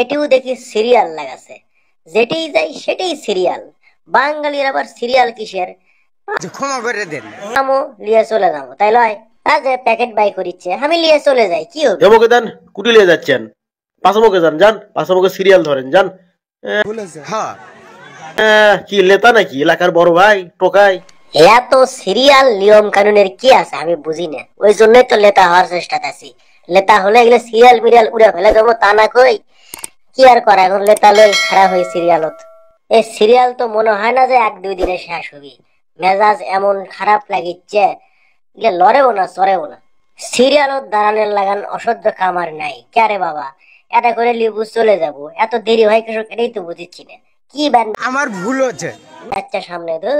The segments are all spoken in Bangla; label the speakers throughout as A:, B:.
A: এটিও দেখি সিরিয়াল লাগাছে যেটি যাই সেটাই সিরিয়াল বাঙালির আবার সিরিয়াল কিসের কি কি ভাই এত সিরিয়াল নিয়ম
B: কানুনের কি আছে আমি বুঝি না ওই
A: জন্যই তো লেতা হওয়ার চেষ্টা আছি লেতা হলে সিরিয়াল মিরিয়াল উড়ে ফেলে যাবো তা না কই কি আর করা করলে তাহলে খারাপ হয়ে সিরিয়ালত এই সিরিয়াল তো মনে হয় না যে এক দুই দিনে শেষ হবি মেজাজ এমন খারাপ লাগিচ্ছে যে লড়েও না চড়েও না সিরিয়ালত দাঁড়ানের লাগান অসহ্য কামার নাই ক্যারে বাবা এটা করে লিবু চলে যাব এত দেরি হয় কিছু কেটেই তো বুঝেছি না কি ব্যান আমার ভুল হচ্ছে বাচ্চা সামনে ধর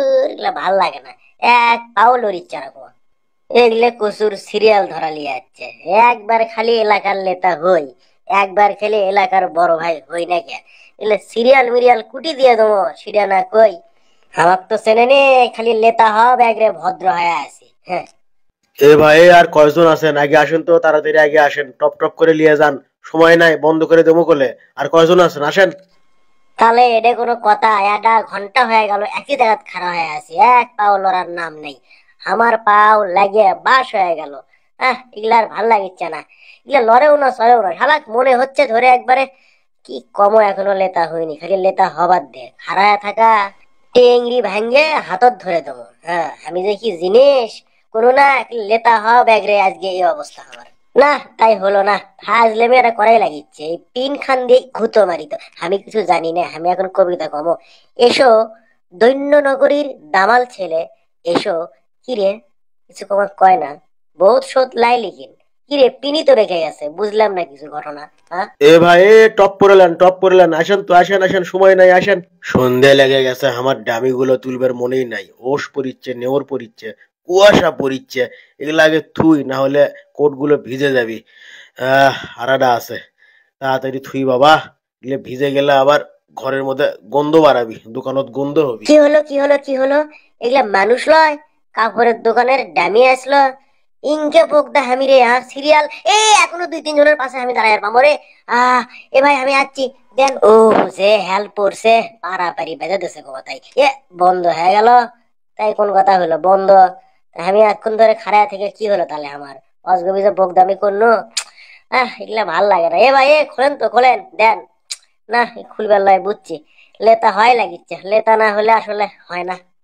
A: ভাল লাগে না এক পাও লড়ির চারা এগুলো কচুর সিরিয়াল ধরা লিয়ে যাচ্ছে একবার খালি এলাকার নেতা হই একবার খেলে এলাকার বড় ভাই হই না কে এলে সিরিয়াল মিরিয়াল কুটি দিয়ে দেব সেটা না কই আমার তো সেনে নে খালি লেতা হব একরে ভদ্র হয়ে আসি
B: হ্যাঁ এ ভাই আর কয়জন আছেন আগে আসেন তো তাড়াতাড়ি আগে আসেন টপ টপ করে নিয়ে যান সময় নাই বন্ধ করে দেবো কোলে আর কয়জন আছেন আসেন
A: তাহলে এডে কোনো কথা এটা ঘন্টা হয়ে গেল একই জায়গায় খাড়া হয়ে আছি এক পাও লড়ার নাম নেই আমার পাও লাগে বাস হয়ে গেল আহ আর ভাল লাগিচ্ছে না এগুলা লড়েও না সরেও না শালাক মনে হচ্ছে ধরে একবারে কি কম এখনো লেতা হয়নি খালি লেতা হবার দে হারায় থাকা ভাঙ্গে হাতত ধরে দেবো হ্যাঁ আমি যে কি জিনিস কোনো না লেতা হওয়া আজকে এই অবস্থা আমার না তাই হলো না লেমে এটা করাই লাগিচ্ছে এই পিন খান দিয়ে ঘুতো মারিত আমি কিছু জানি না আমি এখন কবিতা কমো এসো দৈন্য নগরীর দামাল ছেলে এসো কিরে কিছু কমার কয় না বহুত সোত লাই লিখিন কিরে পিনি তো রেখে গেছে বুঝলাম না কিছু ঘটনা
B: এ ভাই এ টপ পড়লেন টপ পড়লেন আসেন তো আসেন আসেন সময় নাই আসেন সন্ধে লেগে গেছে আমার ডামিগুলো তুলবার মনেই নাই ওস পরিচ্ছে নেওর পরিচ্ছে কুয়াশা পরিচ্ছে এগুলো আগে থুই না হলে কোটগুলো ভিজে যাবি হারাডা আছে তাড়াতাড়ি থুই বাবা এগুলো ভিজে গেলে আবার ঘরের মধ্যে গন্ধ বাড়াবি দোকানত গন্ধ হবি
A: কি হলো কি হলো কি হলো এগুলা মানুষ লয় কাপড়ের দোকানের ডামি আসলো ইনকে পোকদা আমি রে আর সিরিয়াল এই এখনো দুই তিন জনের পাশে আমি দাঁড়ায় পাবো রে আহ এ ভাই আমি আসছি দেন ও সে হেল্প করছে পারাপারি বেঁধে দিছে কথাই এ বন্ধ হয়ে গেল তাই কোন কথা হলো বন্ধ আমি এতক্ষণ ধরে খাড়ায় থেকে কি হলো তাহলে আমার অজগবি যে বোকদামি করলো আহ এগুলা ভাল লাগে না এ ভাই এ খোলেন তো খোলেন দেন না খুলবার লয় বুঝছি লেতা হয় লাগিচ্ছে লেতা না হলে আসলে হয় না